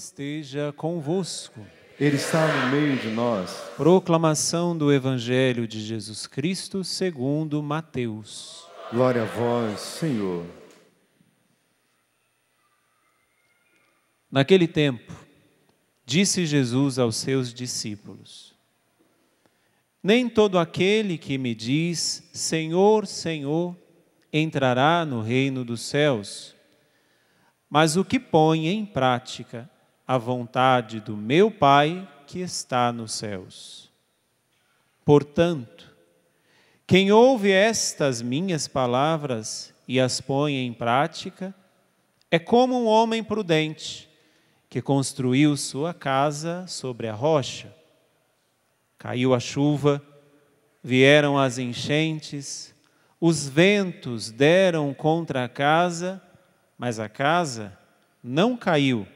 esteja convosco. Ele está no meio de nós. Proclamação do Evangelho de Jesus Cristo segundo Mateus. Glória a vós, Senhor. Naquele tempo, disse Jesus aos seus discípulos: Nem todo aquele que me diz Senhor, Senhor entrará no reino dos céus, mas o que põe em prática a vontade do meu Pai que está nos céus. Portanto, quem ouve estas minhas palavras e as põe em prática é como um homem prudente que construiu sua casa sobre a rocha. Caiu a chuva, vieram as enchentes, os ventos deram contra a casa, mas a casa não caiu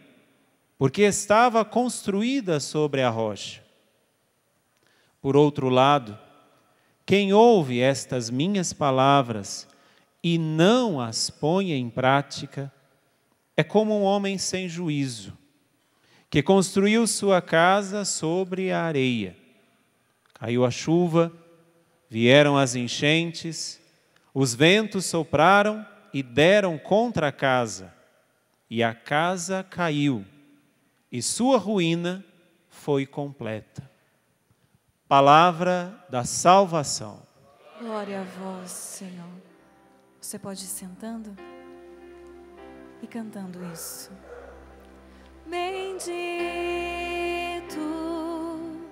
porque estava construída sobre a rocha. Por outro lado, quem ouve estas minhas palavras e não as põe em prática, é como um homem sem juízo, que construiu sua casa sobre a areia. Caiu a chuva, vieram as enchentes, os ventos sopraram e deram contra a casa, e a casa caiu e sua ruína foi completa. Palavra da salvação. Glória a vós, Senhor. Você pode ir sentando e cantando isso. Bendito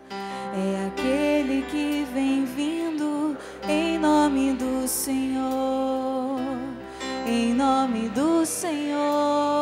é aquele que vem vindo em nome do Senhor, em nome do Senhor.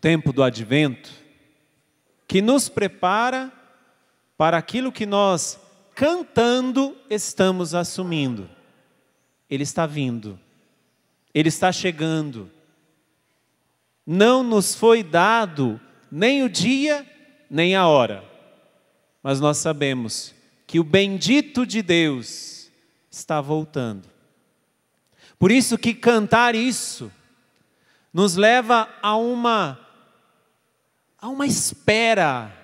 tempo do advento, que nos prepara para aquilo que nós, cantando, estamos assumindo. Ele está vindo, ele está chegando. Não nos foi dado nem o dia, nem a hora, mas nós sabemos que o bendito de Deus está voltando. Por isso que cantar isso nos leva a uma Há uma espera.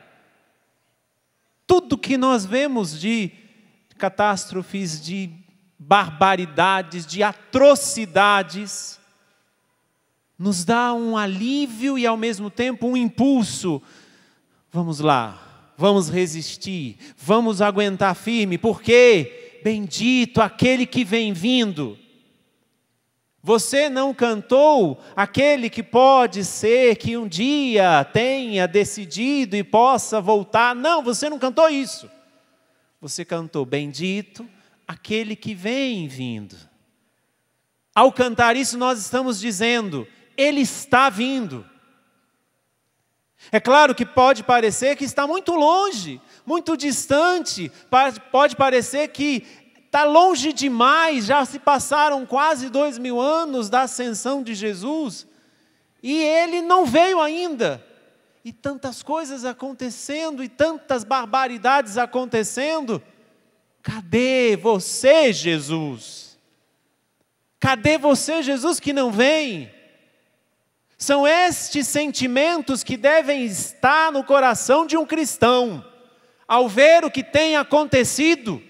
Tudo que nós vemos de catástrofes, de barbaridades, de atrocidades, nos dá um alívio e ao mesmo tempo um impulso. Vamos lá, vamos resistir, vamos aguentar firme, porque bendito aquele que vem vindo. Você não cantou aquele que pode ser que um dia tenha decidido e possa voltar. Não, você não cantou isso. Você cantou bendito aquele que vem vindo. Ao cantar isso, nós estamos dizendo, ele está vindo. É claro que pode parecer que está muito longe, muito distante, pode parecer que Está longe demais, já se passaram quase dois mil anos da ascensão de Jesus e ele não veio ainda. E tantas coisas acontecendo e tantas barbaridades acontecendo. Cadê você, Jesus? Cadê você, Jesus, que não vem? São estes sentimentos que devem estar no coração de um cristão, ao ver o que tem acontecido.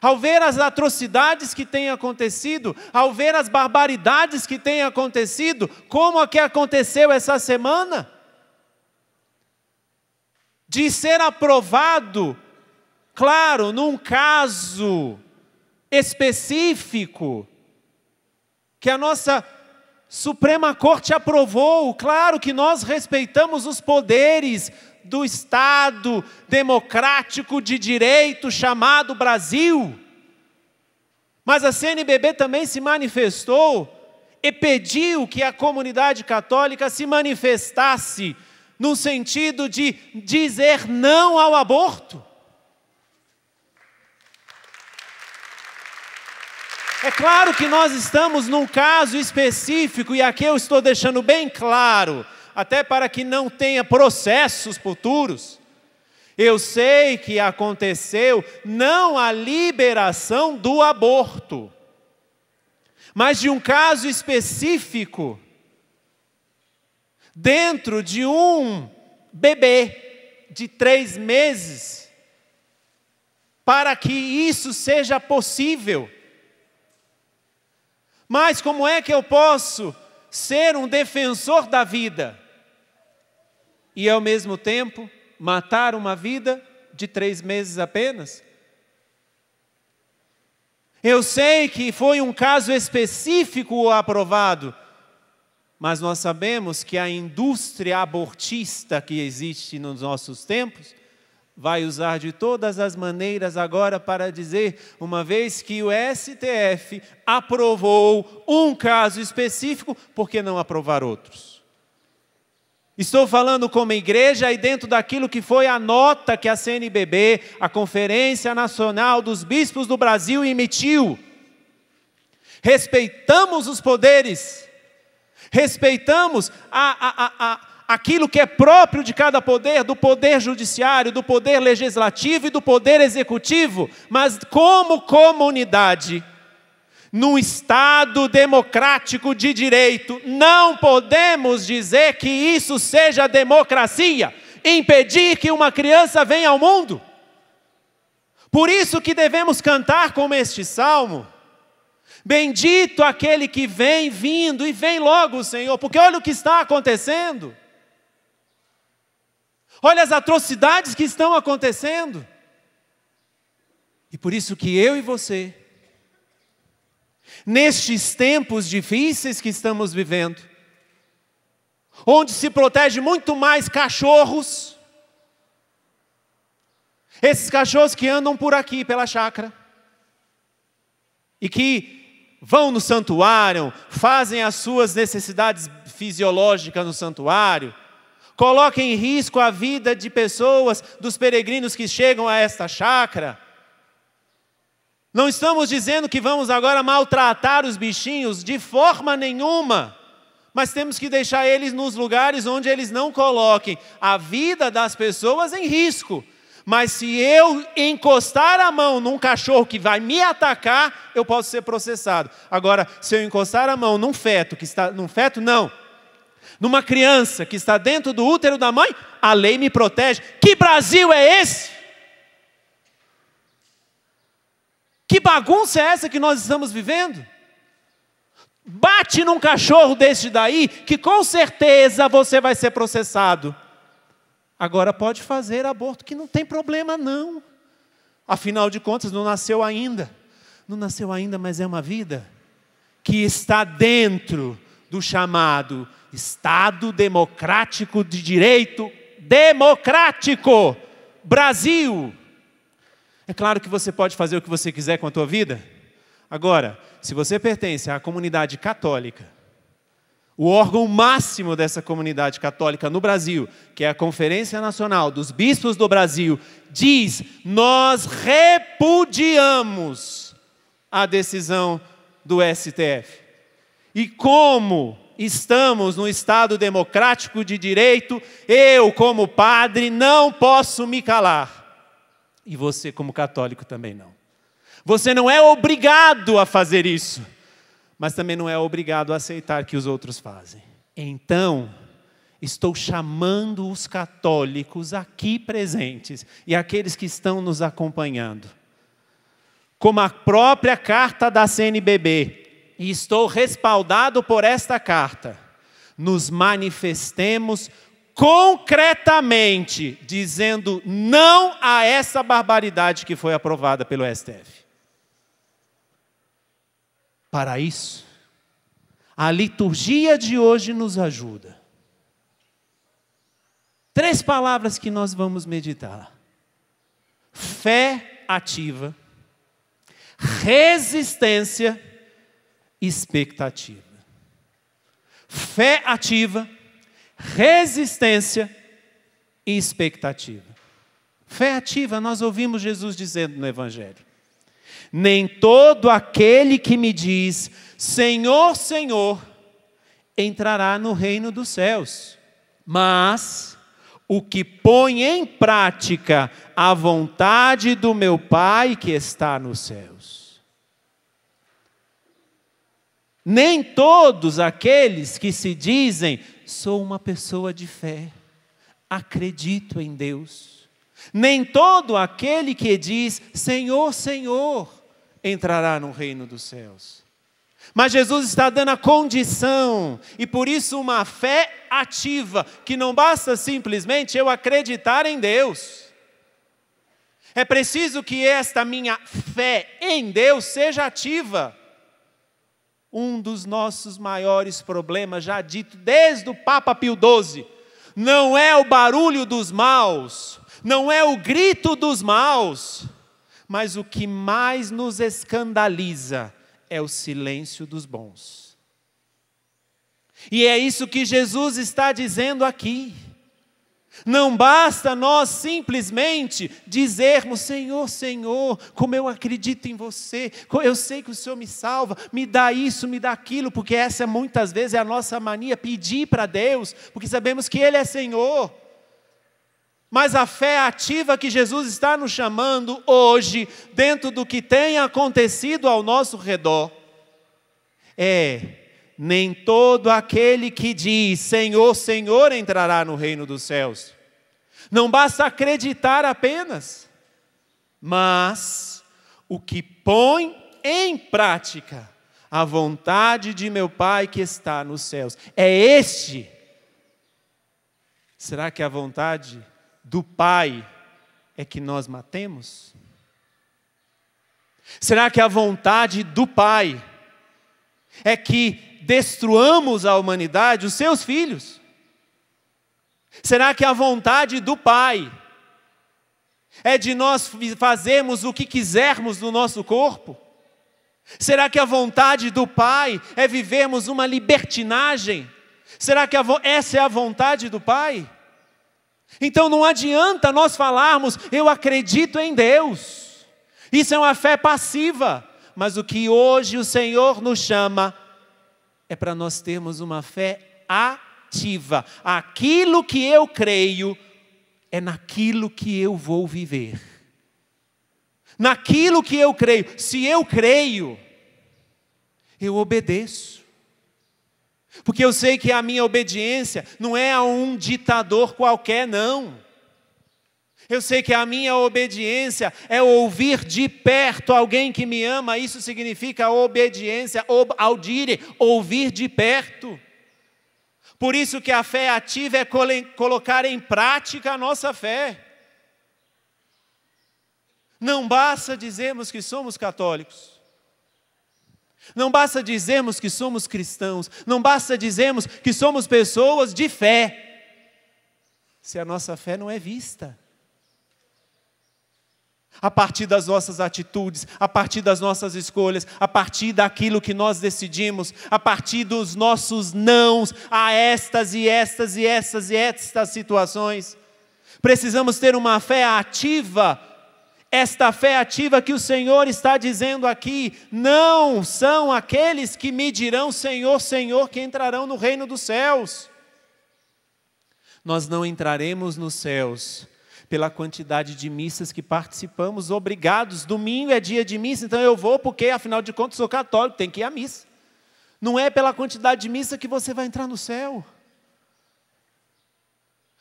Ao ver as atrocidades que têm acontecido, ao ver as barbaridades que têm acontecido, como a é que aconteceu essa semana, de ser aprovado, claro, num caso específico, que a nossa Suprema Corte aprovou, claro que nós respeitamos os poderes do Estado democrático de direito chamado Brasil. Mas a CNBB também se manifestou e pediu que a comunidade católica se manifestasse no sentido de dizer não ao aborto. É claro que nós estamos num caso específico, e aqui eu estou deixando bem claro até para que não tenha processos futuros. Eu sei que aconteceu não a liberação do aborto, mas de um caso específico, dentro de um bebê de três meses, para que isso seja possível. Mas como é que eu posso ser um defensor da vida? e, ao mesmo tempo, matar uma vida de três meses apenas? Eu sei que foi um caso específico aprovado, mas nós sabemos que a indústria abortista que existe nos nossos tempos vai usar de todas as maneiras agora para dizer, uma vez que o STF aprovou um caso específico, por que não aprovar outros? Estou falando como igreja e dentro daquilo que foi a nota que a CNBB, a Conferência Nacional dos Bispos do Brasil, emitiu. Respeitamos os poderes, respeitamos a, a, a, aquilo que é próprio de cada poder, do poder judiciário, do poder legislativo e do poder executivo, mas como comunidade, num Estado democrático de direito, não podemos dizer que isso seja democracia, impedir que uma criança venha ao mundo. Por isso que devemos cantar como este salmo: Bendito aquele que vem vindo e vem logo, Senhor, porque olha o que está acontecendo. Olha as atrocidades que estão acontecendo. E por isso que eu e você nestes tempos difíceis que estamos vivendo, onde se protege muito mais cachorros, esses cachorros que andam por aqui, pela chácara, e que vão no santuário, fazem as suas necessidades fisiológicas no santuário, colocam em risco a vida de pessoas, dos peregrinos que chegam a esta chácara, não estamos dizendo que vamos agora maltratar os bichinhos de forma nenhuma, mas temos que deixar eles nos lugares onde eles não coloquem a vida das pessoas em risco. Mas se eu encostar a mão num cachorro que vai me atacar, eu posso ser processado. Agora, se eu encostar a mão num feto que está num feto não, numa criança que está dentro do útero da mãe, a lei me protege. Que Brasil é esse? bagunça é essa que nós estamos vivendo? Bate num cachorro deste daí, que com certeza você vai ser processado. Agora pode fazer aborto, que não tem problema, não. Afinal de contas, não nasceu ainda. Não nasceu ainda, mas é uma vida que está dentro do chamado Estado Democrático de Direito Democrático Brasil. É claro que você pode fazer o que você quiser com a tua vida. Agora, se você pertence à comunidade católica, o órgão máximo dessa comunidade católica no Brasil, que é a Conferência Nacional dos Bispos do Brasil, diz: nós repudiamos a decisão do STF. E como estamos no Estado democrático de direito, eu, como padre, não posso me calar. E você, como católico, também não. Você não é obrigado a fazer isso, mas também não é obrigado a aceitar que os outros fazem. Então, estou chamando os católicos aqui presentes e aqueles que estão nos acompanhando, como a própria carta da CNBB, e estou respaldado por esta carta, nos manifestemos concretamente dizendo não a essa barbaridade que foi aprovada pelo STF. Para isso, a liturgia de hoje nos ajuda. Três palavras que nós vamos meditar: fé ativa, resistência, expectativa. Fé ativa, resistência e expectativa. Fé ativa, nós ouvimos Jesus dizendo no Evangelho. Nem todo aquele que me diz, Senhor, Senhor, entrará no reino dos céus, mas o que põe em prática a vontade do meu Pai que está nos céus. Nem todos aqueles que se dizem, sou uma pessoa de fé, acredito em Deus. Nem todo aquele que diz Senhor, Senhor entrará no reino dos céus. Mas Jesus está dando a condição e por isso uma fé ativa, que não basta simplesmente eu acreditar em Deus. É preciso que esta minha fé em Deus seja ativa um dos nossos maiores problemas, já dito desde o Papa Pio XII, não é o barulho dos maus, não é o grito dos maus, mas o que mais nos escandaliza é o silêncio dos bons. E é isso que Jesus está dizendo aqui. Não basta nós simplesmente dizermos: Senhor, Senhor, como eu acredito em você, eu sei que o Senhor me salva, me dá isso, me dá aquilo, porque essa muitas vezes é a nossa mania, pedir para Deus, porque sabemos que Ele é Senhor. Mas a fé ativa que Jesus está nos chamando hoje, dentro do que tem acontecido ao nosso redor, é nem todo aquele que diz Senhor, Senhor entrará no reino dos céus. Não basta acreditar apenas, mas o que põe em prática a vontade de meu Pai que está nos céus. É este. Será que a vontade do Pai é que nós matemos? Será que a vontade do Pai é que destruamos a humanidade, os seus filhos? Será que a vontade do Pai é de nós fazermos o que quisermos no nosso corpo? Será que a vontade do Pai é vivermos uma libertinagem? Será que essa é a vontade do Pai? Então não adianta nós falarmos, eu acredito em Deus. Isso é uma fé passiva. Mas o que hoje o Senhor nos chama é para nós termos uma fé ativa. Aquilo que eu creio é naquilo que eu vou viver. Naquilo que eu creio. Se eu creio, eu obedeço. Porque eu sei que a minha obediência não é a um ditador qualquer, não. Eu sei que a minha obediência é ouvir de perto alguém que me ama, isso significa obediência, ob audire, ouvir de perto. Por isso que a fé ativa é colocar em prática a nossa fé. Não basta dizermos que somos católicos. Não basta dizermos que somos cristãos, não basta dizermos que somos pessoas de fé, se a nossa fé não é vista a partir das nossas atitudes, a partir das nossas escolhas, a partir daquilo que nós decidimos, a partir dos nossos nãos a estas e estas e estas e estas situações. Precisamos ter uma fé ativa, esta fé ativa que o Senhor está dizendo aqui, não são aqueles que me dirão Senhor, Senhor, que entrarão no reino dos céus. Nós não entraremos nos céus pela quantidade de missas que participamos, obrigados. Domingo é dia de missa, então eu vou, porque afinal de contas sou católico, tem que ir à missa. Não é pela quantidade de missa que você vai entrar no céu.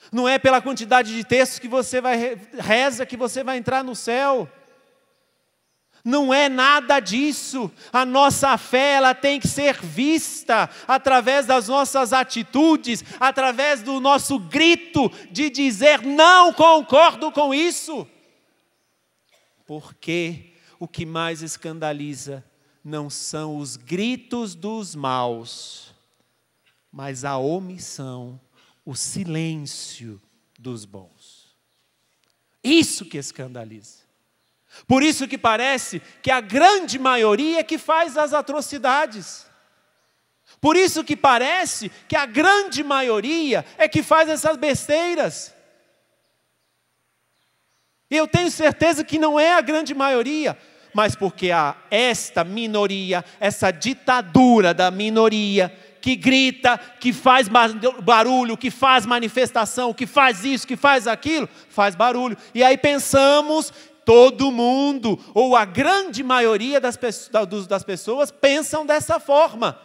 Não é pela quantidade de textos que você vai reza que você vai entrar no céu. Não é nada disso. A nossa fé, ela tem que ser vista através das nossas atitudes, através do nosso grito de dizer não concordo com isso. Porque o que mais escandaliza não são os gritos dos maus, mas a omissão, o silêncio dos bons. Isso que escandaliza. Por isso que parece que a grande maioria é que faz as atrocidades. Por isso que parece que a grande maioria é que faz essas besteiras. E eu tenho certeza que não é a grande maioria, mas porque há esta minoria, essa ditadura da minoria, que grita, que faz barulho, que faz manifestação, que faz isso, que faz aquilo, faz barulho. E aí pensamos todo mundo, ou a grande maioria das, das pessoas, pensam dessa forma.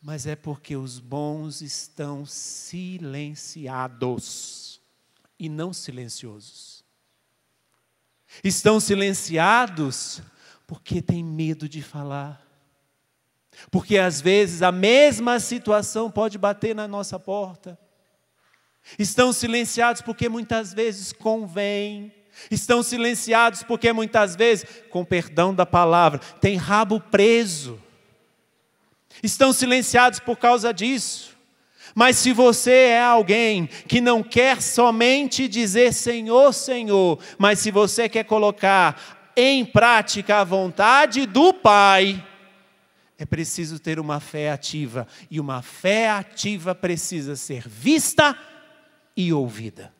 Mas é porque os bons estão silenciados e não silenciosos. Estão silenciados porque têm medo de falar. Porque às vezes a mesma situação pode bater na nossa porta. Estão silenciados porque muitas vezes convém Estão silenciados porque muitas vezes, com perdão da palavra, tem rabo preso. Estão silenciados por causa disso. Mas se você é alguém que não quer somente dizer Senhor, Senhor, mas se você quer colocar em prática a vontade do Pai, é preciso ter uma fé ativa. E uma fé ativa precisa ser vista e ouvida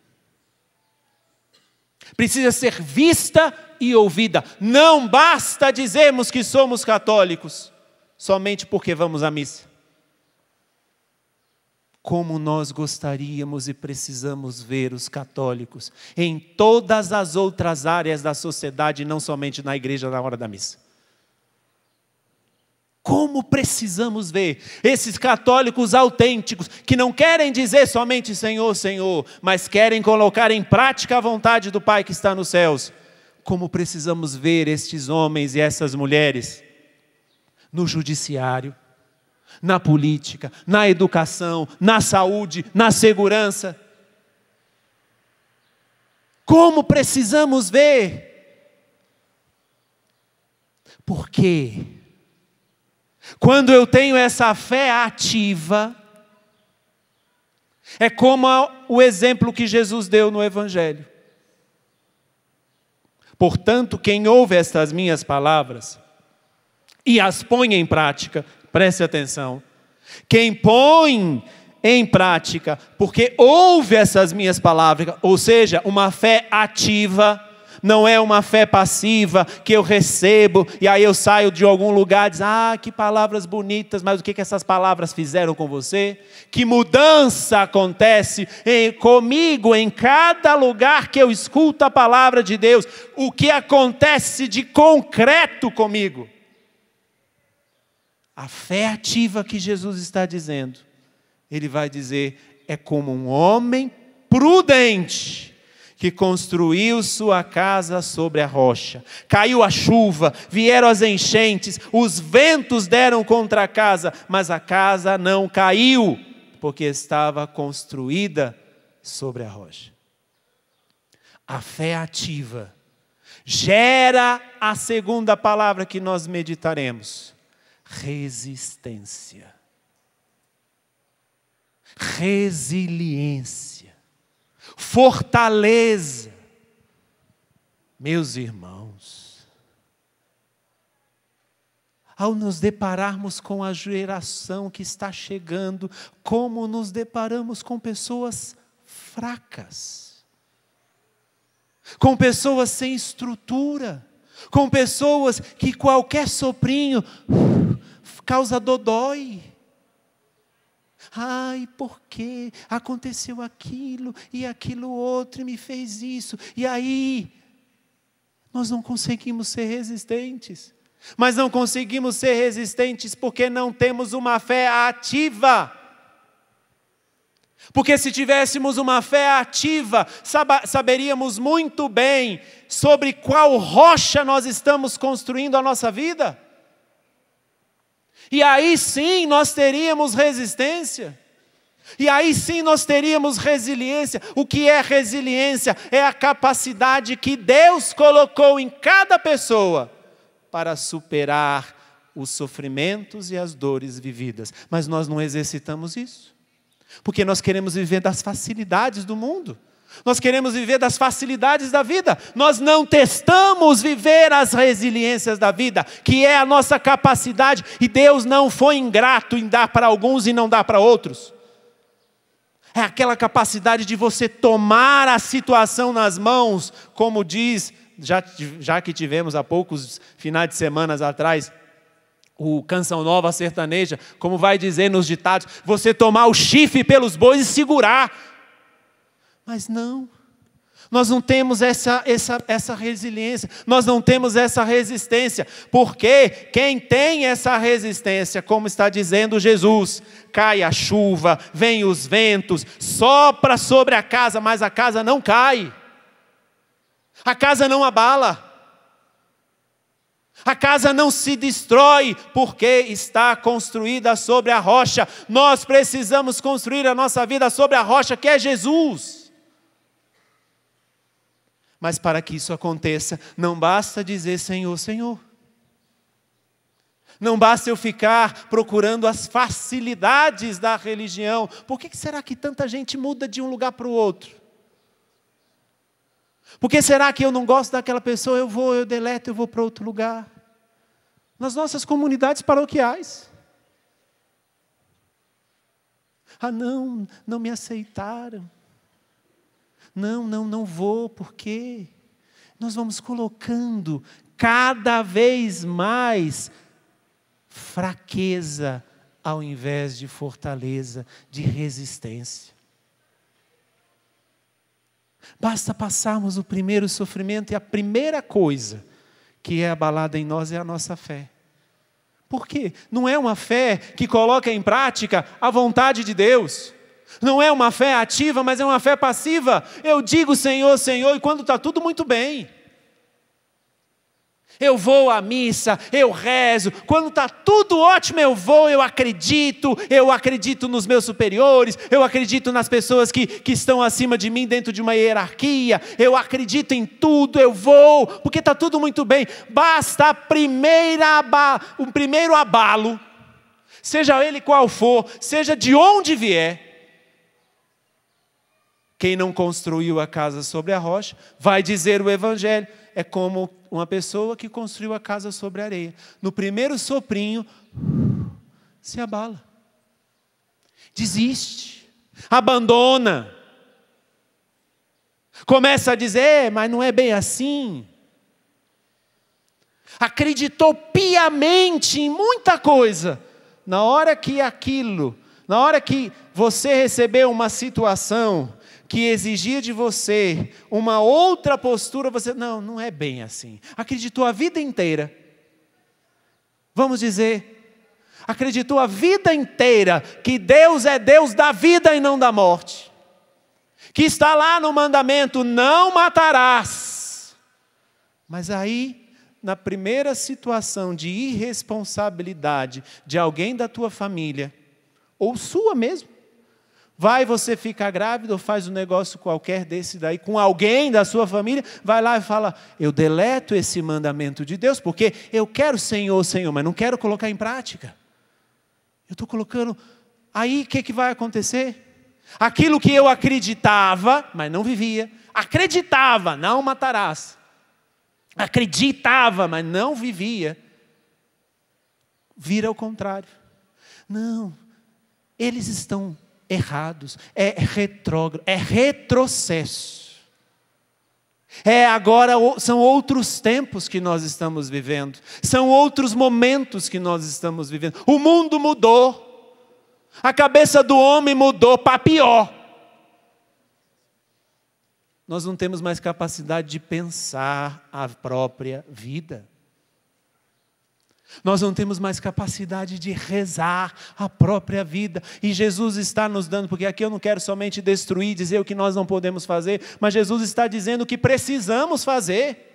precisa ser vista e ouvida. Não basta dizermos que somos católicos somente porque vamos à missa. Como nós gostaríamos e precisamos ver os católicos em todas as outras áreas da sociedade, não somente na igreja na hora da missa. Como precisamos ver esses católicos autênticos que não querem dizer somente Senhor, Senhor, mas querem colocar em prática a vontade do Pai que está nos céus. Como precisamos ver estes homens e essas mulheres no judiciário, na política, na educação, na saúde, na segurança. Como precisamos ver? Por quê? Quando eu tenho essa fé ativa, é como o exemplo que Jesus deu no Evangelho. Portanto, quem ouve estas minhas palavras e as põe em prática, preste atenção. Quem põe em prática, porque ouve essas minhas palavras, ou seja, uma fé ativa, não é uma fé passiva que eu recebo e aí eu saio de algum lugar e diz: Ah, que palavras bonitas, mas o que, que essas palavras fizeram com você? Que mudança acontece em, comigo em cada lugar que eu escuto a palavra de Deus? O que acontece de concreto comigo? A fé ativa que Jesus está dizendo, ele vai dizer, é como um homem prudente que construiu sua casa sobre a rocha. Caiu a chuva, vieram as enchentes, os ventos deram contra a casa, mas a casa não caiu, porque estava construída sobre a rocha. A fé ativa gera a segunda palavra que nós meditaremos: resistência. Resiliência fortaleza. Meus irmãos, ao nos depararmos com a geração que está chegando, como nos deparamos com pessoas fracas, com pessoas sem estrutura, com pessoas que qualquer soprinho uh, causa dodói. Ai, por quê? aconteceu aquilo e aquilo outro e me fez isso? E aí, nós não conseguimos ser resistentes. Mas não conseguimos ser resistentes porque não temos uma fé ativa. Porque se tivéssemos uma fé ativa, saberíamos muito bem sobre qual rocha nós estamos construindo a nossa vida. E aí sim nós teríamos resistência. E aí sim nós teríamos resiliência. O que é resiliência? É a capacidade que Deus colocou em cada pessoa para superar os sofrimentos e as dores vividas. Mas nós não exercitamos isso. Porque nós queremos viver das facilidades do mundo. Nós queremos viver das facilidades da vida. Nós não testamos viver as resiliências da vida, que é a nossa capacidade, e Deus não foi ingrato em dar para alguns e não dar para outros. É aquela capacidade de você tomar a situação nas mãos, como diz, já, já que tivemos há poucos finais de semanas atrás, o Canção Nova Sertaneja, como vai dizer nos ditados, você tomar o chifre pelos bois e segurar mas não. Nós não temos essa, essa, essa resiliência, nós não temos essa resistência, porque quem tem essa resistência, como está dizendo Jesus, cai a chuva, vem os ventos, sopra sobre a casa, mas a casa não cai, a casa não abala, a casa não se destrói porque está construída sobre a rocha. Nós precisamos construir a nossa vida sobre a rocha que é Jesus. Mas para que isso aconteça, não basta dizer Senhor, Senhor. Não basta eu ficar procurando as facilidades da religião. Por que será que tanta gente muda de um lugar para o outro? Por que será que eu não gosto daquela pessoa? Eu vou, eu deleto, eu vou para outro lugar. Nas nossas comunidades paroquiais. Ah, não, não me aceitaram. Não, não, não vou, por quê? Nós vamos colocando cada vez mais fraqueza ao invés de fortaleza, de resistência. Basta passarmos o primeiro sofrimento e a primeira coisa que é abalada em nós é a nossa fé. Por quê? Não é uma fé que coloca em prática a vontade de Deus. Não é uma fé ativa, mas é uma fé passiva. Eu digo Senhor, Senhor, e quando está tudo muito bem. Eu vou à missa, eu rezo, quando está tudo ótimo, eu vou, eu acredito, eu acredito nos meus superiores, eu acredito nas pessoas que, que estão acima de mim dentro de uma hierarquia, eu acredito em tudo, eu vou, porque está tudo muito bem. Basta a primeira o primeiro abalo, seja ele qual for, seja de onde vier, quem não construiu a casa sobre a rocha, vai dizer o Evangelho. É como uma pessoa que construiu a casa sobre a areia. No primeiro soprinho, se abala. Desiste. Abandona. Começa a dizer, é, mas não é bem assim. Acreditou piamente em muita coisa. Na hora que aquilo na hora que você recebeu uma situação que exigia de você uma outra postura, você, não, não é bem assim. Acreditou a vida inteira. Vamos dizer, acreditou a vida inteira que Deus é Deus da vida e não da morte. Que está lá no mandamento: não matarás. Mas aí na primeira situação de irresponsabilidade de alguém da tua família, ou sua mesmo, Vai, você fica grávido, faz um negócio qualquer desse daí com alguém da sua família, vai lá e fala: Eu deleto esse mandamento de Deus, porque eu quero Senhor, Senhor, mas não quero colocar em prática. Eu estou colocando. Aí o que, que vai acontecer? Aquilo que eu acreditava, mas não vivia, acreditava, não matarás. Acreditava, mas não vivia. Vira o contrário. Não, eles estão errados, é retrógrado, é retrocesso. É agora, são outros tempos que nós estamos vivendo, são outros momentos que nós estamos vivendo. O mundo mudou, a cabeça do homem mudou para pior. Nós não temos mais capacidade de pensar a própria vida. Nós não temos mais capacidade de rezar a própria vida. E Jesus está nos dando, porque aqui eu não quero somente destruir, dizer o que nós não podemos fazer, mas Jesus está dizendo o que precisamos fazer.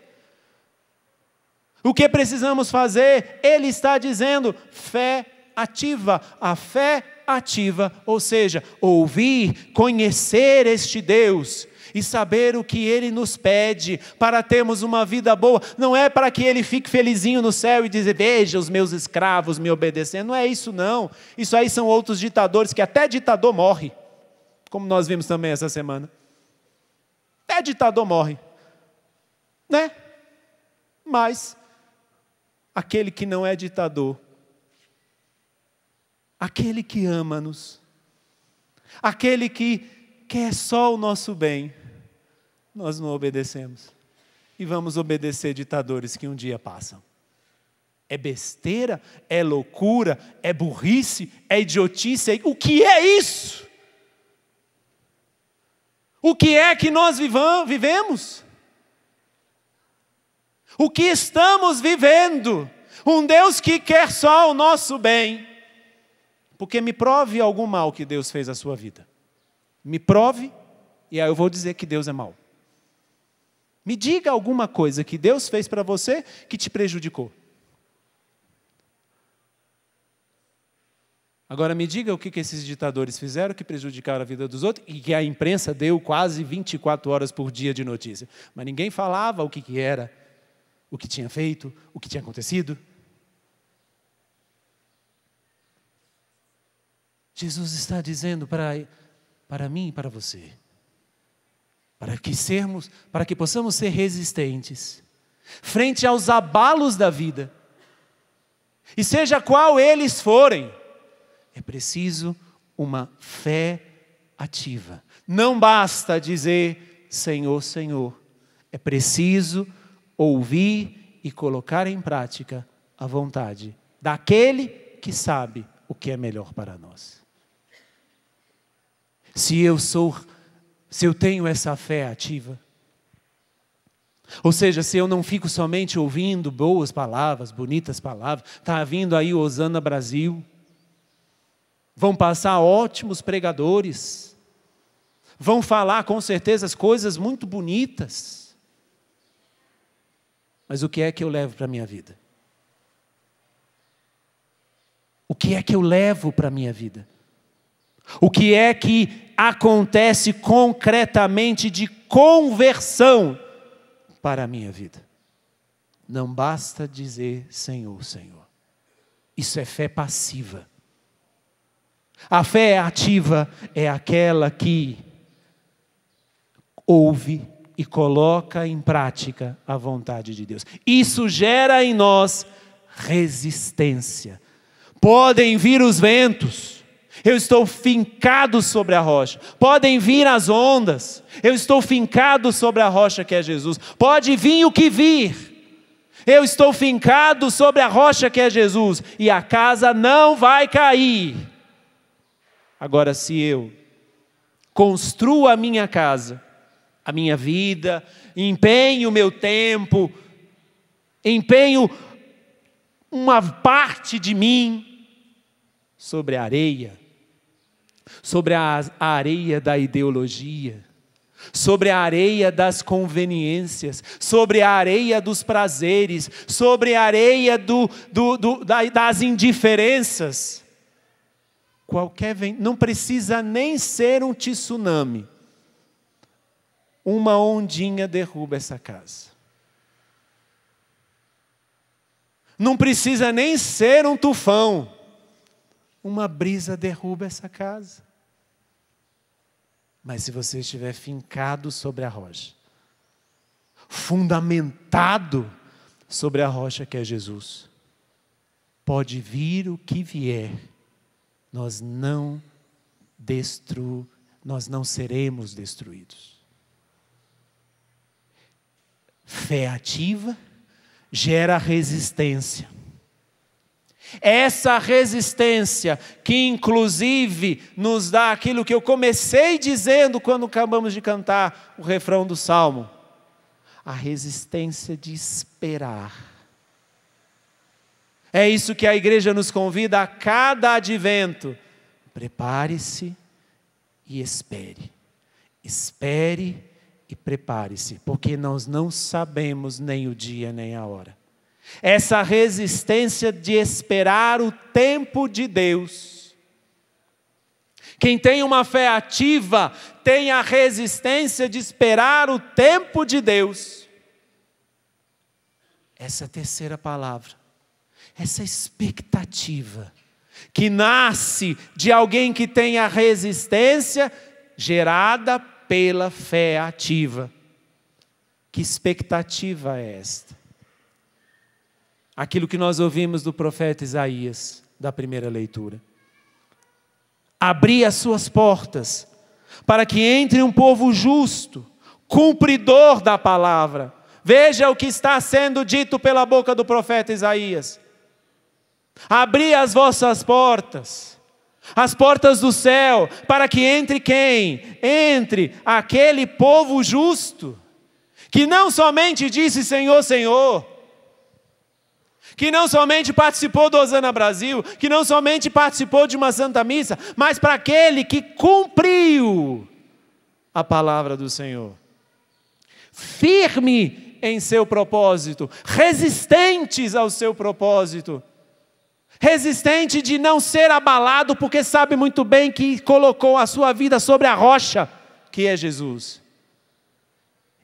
O que precisamos fazer? Ele está dizendo fé ativa. A fé ativa, ou seja, ouvir, conhecer este Deus e saber o que Ele nos pede para termos uma vida boa. Não é para que Ele fique felizinho no céu e dizer: Veja os meus escravos me obedecendo. Não é isso, não. Isso aí são outros ditadores que até ditador morre, como nós vimos também essa semana. Até ditador morre, né? Mas aquele que não é ditador, aquele que ama-nos, aquele que quer só o nosso bem, nós não obedecemos. E vamos obedecer ditadores que um dia passam. É besteira, é loucura, é burrice, é idiotice. O que é isso? O que é que nós vivamos, vivemos? O que estamos vivendo? Um Deus que quer só o nosso bem. Porque me prove algum mal que Deus fez à sua vida. Me prove, e aí eu vou dizer que Deus é mau. Me diga alguma coisa que Deus fez para você que te prejudicou. Agora me diga o que, que esses ditadores fizeram que prejudicaram a vida dos outros e que a imprensa deu quase 24 horas por dia de notícia. Mas ninguém falava o que, que era, o que tinha feito, o que tinha acontecido. Jesus está dizendo para, para mim e para você para que sermos, para que possamos ser resistentes frente aos abalos da vida. E seja qual eles forem, é preciso uma fé ativa. Não basta dizer Senhor, Senhor. É preciso ouvir e colocar em prática a vontade daquele que sabe o que é melhor para nós. Se eu sou se eu tenho essa fé ativa. Ou seja, se eu não fico somente ouvindo boas palavras, bonitas palavras, está vindo aí o Osana Brasil, vão passar ótimos pregadores, vão falar com certeza as coisas muito bonitas, mas o que é que eu levo para a minha vida? O que é que eu levo para a minha vida? O que é que acontece concretamente de conversão para a minha vida. Não basta dizer Senhor, Senhor. Isso é fé passiva. A fé ativa é aquela que ouve e coloca em prática a vontade de Deus. Isso gera em nós resistência. Podem vir os ventos, eu estou fincado sobre a rocha. Podem vir as ondas. Eu estou fincado sobre a rocha que é Jesus. Pode vir o que vir. Eu estou fincado sobre a rocha que é Jesus. E a casa não vai cair. Agora, se eu construo a minha casa, a minha vida, empenho o meu tempo, empenho uma parte de mim sobre a areia, sobre a areia da ideologia, sobre a areia das conveniências, sobre a areia dos prazeres, sobre a areia do, do, do, das indiferenças. Qualquer não precisa nem ser um tsunami. Uma ondinha derruba essa casa. Não precisa nem ser um tufão uma brisa derruba essa casa. Mas se você estiver fincado sobre a rocha, fundamentado sobre a rocha que é Jesus, pode vir o que vier, nós não destru, nós não seremos destruídos. Fé ativa gera resistência essa resistência que, inclusive, nos dá aquilo que eu comecei dizendo quando acabamos de cantar o refrão do salmo: a resistência de esperar. É isso que a igreja nos convida a cada advento. Prepare-se e espere. Espere e prepare-se, porque nós não sabemos nem o dia nem a hora essa resistência de esperar o tempo de Deus. Quem tem uma fé ativa tem a resistência de esperar o tempo de Deus. Essa terceira palavra, essa expectativa, que nasce de alguém que tem a resistência gerada pela fé ativa. Que expectativa é esta? aquilo que nós ouvimos do profeta Isaías, da primeira leitura. Abri as suas portas, para que entre um povo justo, cumpridor da palavra. Veja o que está sendo dito pela boca do profeta Isaías. Abri as vossas portas, as portas do céu, para que entre quem? Entre aquele povo justo, que não somente disse Senhor, Senhor, que não somente participou do Osana Brasil, que não somente participou de uma Santa Missa, mas para aquele que cumpriu a palavra do Senhor. Firme em seu propósito, resistentes ao seu propósito resistente de não ser abalado, porque sabe muito bem que colocou a sua vida sobre a rocha, que é Jesus.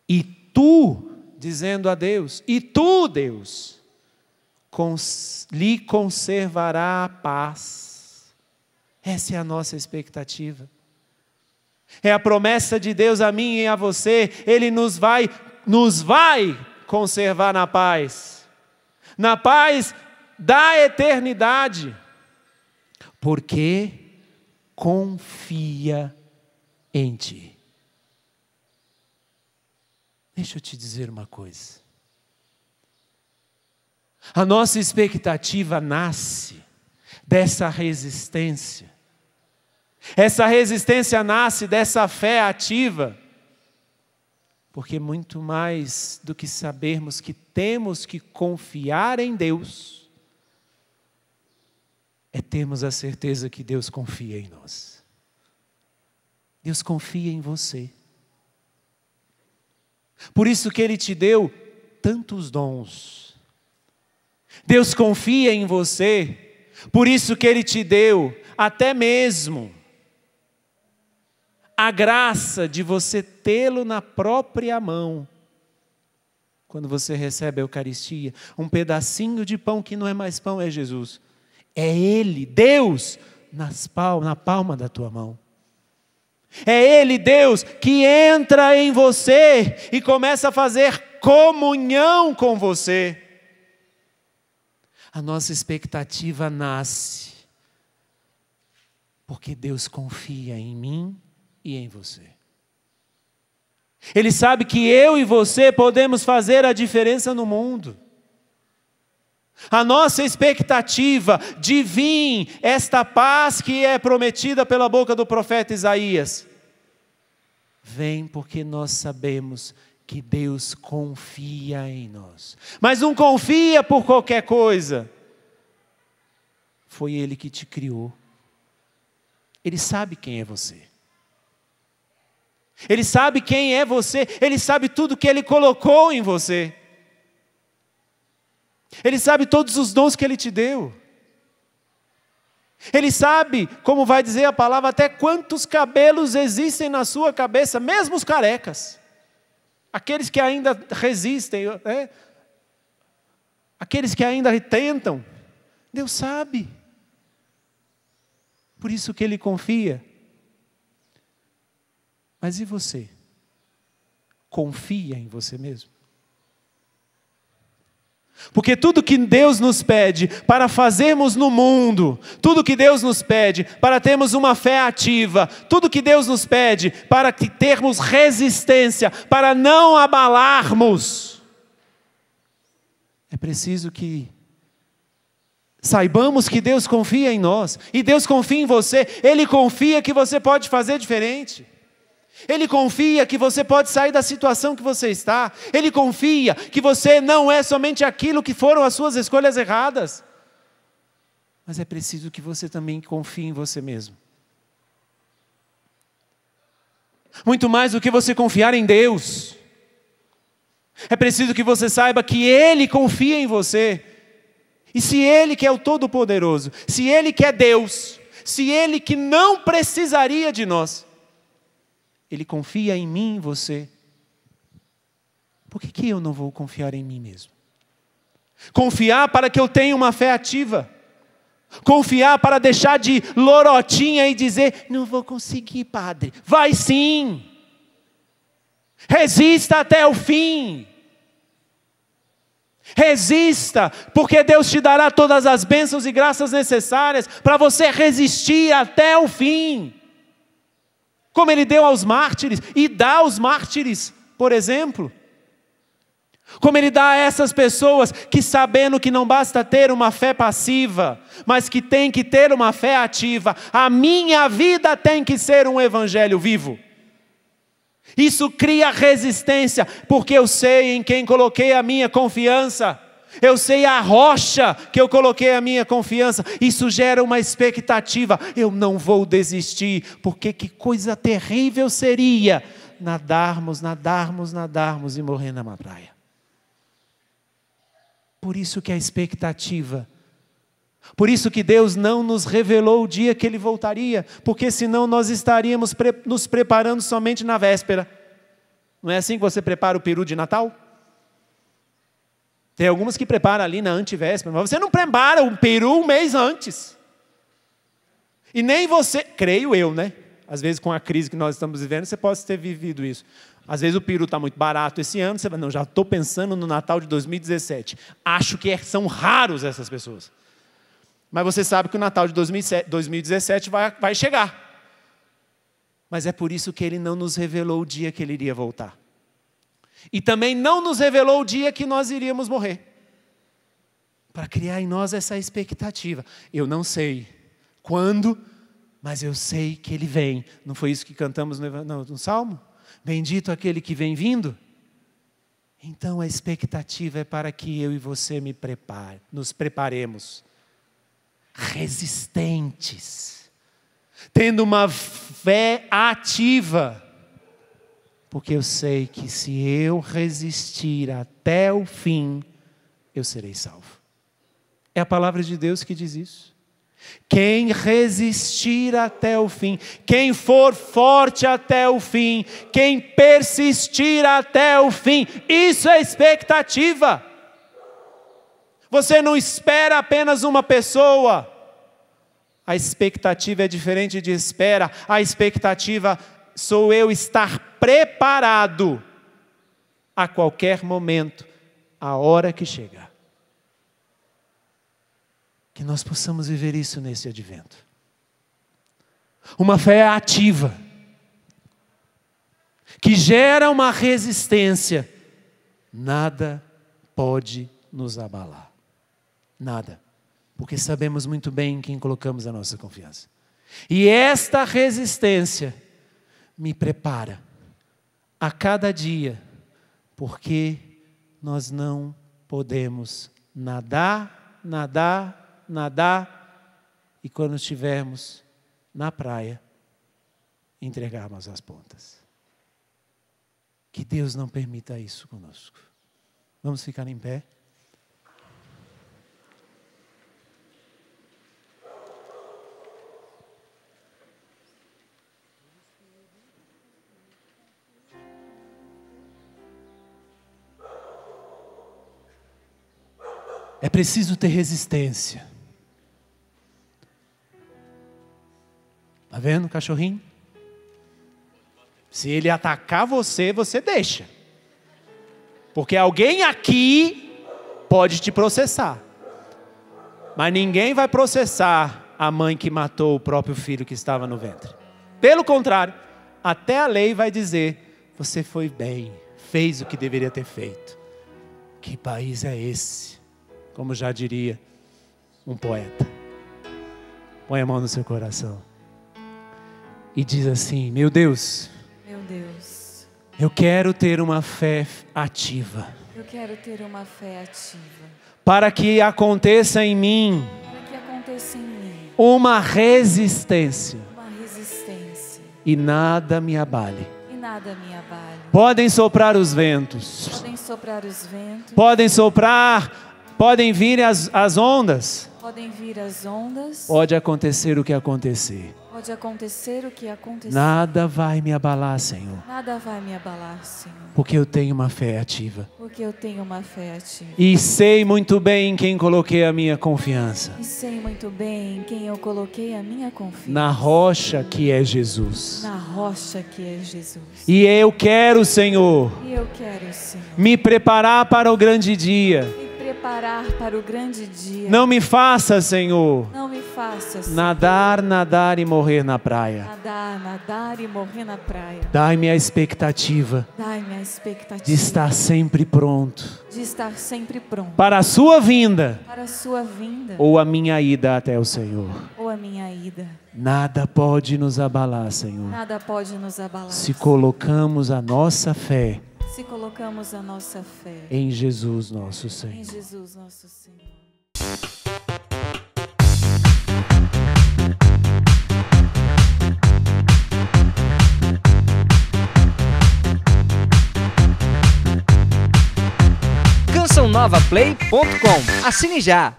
E tu, dizendo a Deus, e tu, Deus, cons lhe conservará a paz. Essa é a nossa expectativa. É a promessa de Deus a mim e a você, ele nos vai nos vai conservar na paz. Na paz da eternidade. Porque confia em ti. Deixa eu te dizer uma coisa. A nossa expectativa nasce dessa resistência. Essa resistência nasce dessa fé ativa, porque muito mais do que sabermos que temos que confiar em Deus, é termos a certeza que Deus confia em nós. Deus confia em você. Por isso que Ele te deu tantos dons Deus confia em você, por isso que Ele te deu até mesmo a graça de você tê-lo na própria mão. Quando você recebe a Eucaristia, um pedacinho de pão que não é mais pão, é Jesus. É Ele, Deus, nas pal na palma da tua mão. É Ele, Deus, que entra em você e começa a fazer comunhão com você a nossa expectativa nasce porque Deus confia em mim e em você. Ele sabe que eu e você podemos fazer a diferença no mundo. A nossa expectativa de vir esta paz que é prometida pela boca do profeta Isaías vem porque nós sabemos que Deus confia em nós. Mas não confia por qualquer coisa. Foi Ele que te criou. Ele sabe quem é você. Ele sabe quem é você. Ele sabe tudo que Ele colocou em você. Ele sabe todos os dons que Ele te deu. Ele sabe, como vai dizer a palavra, até quantos cabelos existem na sua cabeça, mesmo os carecas. Aqueles que ainda resistem, né? aqueles que ainda tentam, Deus sabe. Por isso que Ele confia. Mas e você? Confia em você mesmo? Porque tudo que Deus nos pede para fazermos no mundo, tudo que Deus nos pede para termos uma fé ativa, tudo que Deus nos pede para que termos resistência, para não abalarmos, é preciso que saibamos que Deus confia em nós e Deus confia em você, Ele confia que você pode fazer diferente. Ele confia que você pode sair da situação que você está. Ele confia que você não é somente aquilo que foram as suas escolhas erradas. Mas é preciso que você também confie em você mesmo. Muito mais do que você confiar em Deus. É preciso que você saiba que Ele confia em você. E se Ele que é o Todo-Poderoso, se Ele que é Deus, se Ele que não precisaria de nós, ele confia em mim e você. Por que, que eu não vou confiar em mim mesmo? Confiar para que eu tenha uma fé ativa. Confiar para deixar de lorotinha e dizer: não vou conseguir, padre. Vai sim. Resista até o fim. Resista, porque Deus te dará todas as bênçãos e graças necessárias para você resistir até o fim como ele deu aos mártires e dá aos mártires, por exemplo. Como ele dá a essas pessoas que, sabendo que não basta ter uma fé passiva, mas que tem que ter uma fé ativa, a minha vida tem que ser um evangelho vivo. Isso cria resistência, porque eu sei em quem coloquei a minha confiança eu sei a rocha que eu coloquei a minha confiança. Isso gera uma expectativa. Eu não vou desistir, porque que coisa terrível seria nadarmos, nadarmos, nadarmos e morrer na praia. Por isso que a expectativa. Por isso que Deus não nos revelou o dia que ele voltaria, porque senão nós estaríamos pre nos preparando somente na véspera. Não é assim que você prepara o peru de Natal? Tem algumas que preparam ali na antivéspera, mas você não prepara o peru um mês antes. E nem você, creio eu, né? Às vezes, com a crise que nós estamos vivendo, você pode ter vivido isso. Às vezes o peru está muito barato esse ano, você vai, não, já estou pensando no Natal de 2017. Acho que é, são raros essas pessoas. Mas você sabe que o Natal de 2017 vai, vai chegar. Mas é por isso que ele não nos revelou o dia que ele iria voltar. E também não nos revelou o dia que nós iríamos morrer. Para criar em nós essa expectativa. Eu não sei quando, mas eu sei que ele vem. Não foi isso que cantamos no, no Salmo? Bendito aquele que vem vindo. Então a expectativa é para que eu e você me prepare, nos preparemos resistentes, tendo uma fé ativa, porque eu sei que se eu resistir até o fim, eu serei salvo. É a palavra de Deus que diz isso. Quem resistir até o fim, quem for forte até o fim, quem persistir até o fim, isso é expectativa. Você não espera apenas uma pessoa. A expectativa é diferente de espera, a expectativa é sou eu estar preparado a qualquer momento, a hora que chegar. Que nós possamos viver isso nesse advento. Uma fé ativa, que gera uma resistência, nada pode nos abalar. Nada. Porque sabemos muito bem em quem colocamos a nossa confiança. E esta resistência me prepara a cada dia, porque nós não podemos nadar, nadar, nadar e quando estivermos na praia, entregarmos as pontas. Que Deus não permita isso conosco. Vamos ficar em pé. preciso ter resistência. Tá vendo, cachorrinho? Se ele atacar você, você deixa. Porque alguém aqui pode te processar. Mas ninguém vai processar a mãe que matou o próprio filho que estava no ventre. Pelo contrário, até a lei vai dizer: você foi bem, fez o que deveria ter feito. Que país é esse? como já diria um poeta. Põe a mão no seu coração e diz assim: Meu Deus, meu Deus, eu quero ter uma fé ativa. Eu quero ter uma fé ativa. Para que aconteça em mim, aconteça em mim uma, resistência, uma resistência. E nada me abale. Nada me abale. Podem soprar os ventos. Podem soprar os ventos. Podem soprar Podem vir as, as ondas. Podem vir as ondas. Pode acontecer o que acontecer. Pode acontecer o que acontecer. Nada vai me abalar, Senhor. Nada vai me abalar, Senhor. Porque eu tenho uma fé ativa. Porque eu tenho uma fé ativa. E sei muito bem em quem coloquei a minha confiança. E sei muito bem em quem eu coloquei a minha confiança. Na rocha que é Jesus. Na rocha que é Jesus. E eu quero, Senhor. E eu quero, Senhor. Me preparar para o grande dia preparar para o grande dia. Não me faça, Senhor. Não me faça, Senhor. Nadar, nadar e morrer na praia. Nadar, nadar e morrer na praia. Dai-me a expectativa. Dai-me a expectativa. De estar sempre pronto. De estar sempre pronto. Para a sua vinda. Para a sua vinda. Ou a minha ida até o Senhor. Ou a minha ida. Nada pode nos abalar, Senhor. Nada pode nos abalar. Se colocamos a nossa fé se colocamos a nossa fé em Jesus nosso Senhor. Em Jesus nosso Senhor. Play.com Assine já.